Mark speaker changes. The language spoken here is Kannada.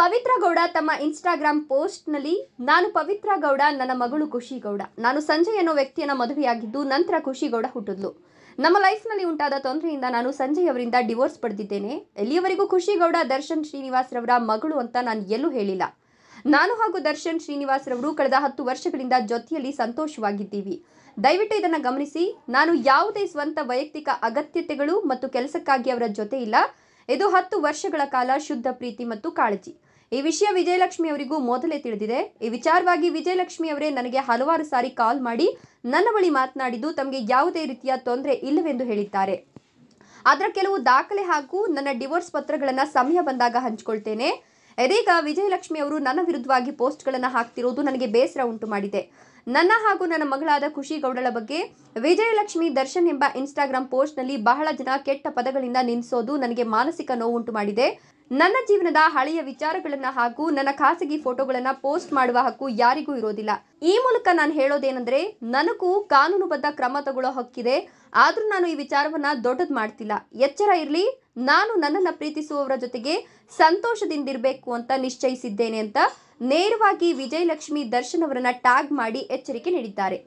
Speaker 1: ಪವಿತ್ರ ಗೌಡ ತಮ್ಮ ಇನ್ಸ್ಟಾಗ್ರಾಮ್ ಪೋಸ್ಟ್ನಲ್ಲಿ ನಾನು ಪವಿತ್ರ ಗೌಡ ನನ್ನ ಮಗಳು ಖುಷಿ ಗೌಡ ನಾನು ಸಂಜಯ್ ಅನ್ನೋ ವ್ಯಕ್ತಿಯನ್ನು ಮದುವೆಯಾಗಿದ್ದು ನಂತರ ಖುಷಿ ಗೌಡ ಹುಟ್ಟಿದ್ಲು ನಮ್ಮ ಲೈಫ್ನಲ್ಲಿ ಉಂಟಾದ ತೊಂದರೆಯಿಂದ ನಾನು ಸಂಜಯ್ ಅವರಿಂದ ಡಿವೋರ್ಸ್ ಪಡೆದಿದ್ದೇನೆ ಎಲ್ಲಿಯವರೆಗೂ ಖುಷಿ ಗೌಡ ದರ್ಶನ್ ಶ್ರೀನಿವಾಸ್ ರವರ ಮಗಳು ಅಂತ ನಾನು ಎಲ್ಲೂ ಹೇಳಿಲ್ಲ ನಾನು ಹಾಗೂ ದರ್ಶನ್ ಶ್ರೀನಿವಾಸ್ ರವರು ಕಳೆದ ಹತ್ತು ವರ್ಷಗಳಿಂದ ಜೊತೆಯಲ್ಲಿ ಸಂತೋಷವಾಗಿದ್ದೀವಿ ದಯವಿಟ್ಟು ಇದನ್ನು ಗಮನಿಸಿ ನಾನು ಯಾವುದೇ ಸ್ವಂತ ವೈಯಕ್ತಿಕ ಅಗತ್ಯತೆಗಳು ಮತ್ತು ಕೆಲಸಕ್ಕಾಗಿ ಅವರ ಜೊತೆ ಇಲ್ಲ ಇದು ಹತ್ತು ವರ್ಷಗಳ ಕಾಲ ಶುದ್ಧ ಪ್ರೀತಿ ಮತ್ತು ಕಾಳಜಿ ಈ ವಿಷಯ ವಿಜಯಲಕ್ಷ್ಮಿ ಅವರಿಗೂ ಮೊದಲೇ ತಿಳಿದಿದೆ ಈ ವಿಚಾರವಾಗಿ ವಿಜಯಲಕ್ಷ್ಮಿ ಅವರೇ ನನಗೆ ಹಲವಾರು ಸಾರಿ ಕಾಲ್ ಮಾಡಿ ನನ್ನ ಬಳಿ ಮಾತನಾಡಿದ್ದು ತಮಗೆ ಯಾವುದೇ ರೀತಿಯ ತೊಂದರೆ ಇಲ್ಲವೆಂದು ಹೇಳಿದ್ದಾರೆ ಅದರ ಕೆಲವು ದಾಖಲೆ ಹಾಗೂ ನನ್ನ ಡಿವೋರ್ಸ್ ಪತ್ರಗಳನ್ನು ಸಮಯ ಬಂದಾಗ ಹಂಚಿಕೊಳ್ತೇನೆ ಇದೀಗ ವಿಜಯಲಕ್ಷ್ಮಿ ಅವರು ನನ್ನ ವಿರುದ್ಧವಾಗಿ ಪೋಸ್ಟ್ಗಳನ್ನು ಹಾಕ್ತಿರೋದು ನನಗೆ ಬೇಸರ ಉಂಟು ಮಾಡಿದೆ ನನ್ನ ಹಾಗೂ ನನ್ನ ಮಗಳಾದ ಖುಷಿ ಗೌಡಳ ಬಗ್ಗೆ ವಿಜಯಲಕ್ಷ್ಮಿ ದರ್ಶನ್ ಎಂಬ ಪೋಸ್ಟ್ ಪೋಸ್ಟ್ನಲ್ಲಿ ಬಹಳ ಜನ ಕೆಟ್ಟ ಪದಗಳಿಂದ ನಿಲ್ಲಿಸೋದು ನನಗೆ ಮಾನಸಿಕ ನೋವುಂಟು ಮಾಡಿದೆ ನನ್ನ ಜೀವನದ ಹಳೆಯ ವಿಚಾರಗಳನ್ನ ಹಾಗೂ ನನ್ನ ಖಾಸಗಿ ಫೋಟೋಗಳನ್ನ ಪೋಸ್ಟ್ ಮಾಡುವ ಹಕ್ಕು ಯಾರಿಗೂ ಇರೋದಿಲ್ಲ ಈ ಮೂಲಕ ನಾನು ಹೇಳೋದೇನೆಂದ್ರೆ ನನಗೂ ಕಾನೂನುಬದ್ಧ ಕ್ರಮ ತಗೊಳ್ಳೋ ಹಕ್ಕಿದೆ ಆದ್ರೂ ನಾನು ಈ ವಿಚಾರವನ್ನ ದೊಡ್ಡದು ಮಾಡ್ತಿಲ್ಲ ಎಚ್ಚರ ಇರಲಿ ನಾನು ನನ್ನನ್ನು ಪ್ರೀತಿಸುವವರ ಜೊತೆಗೆ ಸಂತೋಷದಿಂದಿರಬೇಕು ಅಂತ ನಿಶ್ಚಯಿಸಿದ್ದೇನೆ ಅಂತ ನೇರವಾಗಿ ವಿಜಯಲಕ್ಷ್ಮಿ ದರ್ಶನ್ ಅವರನ್ನ ಟ್ಯಾಗ್ ಮಾಡಿ ಎಚ್ಚರಿಕೆ ನೀಡಿದ್ದಾರೆ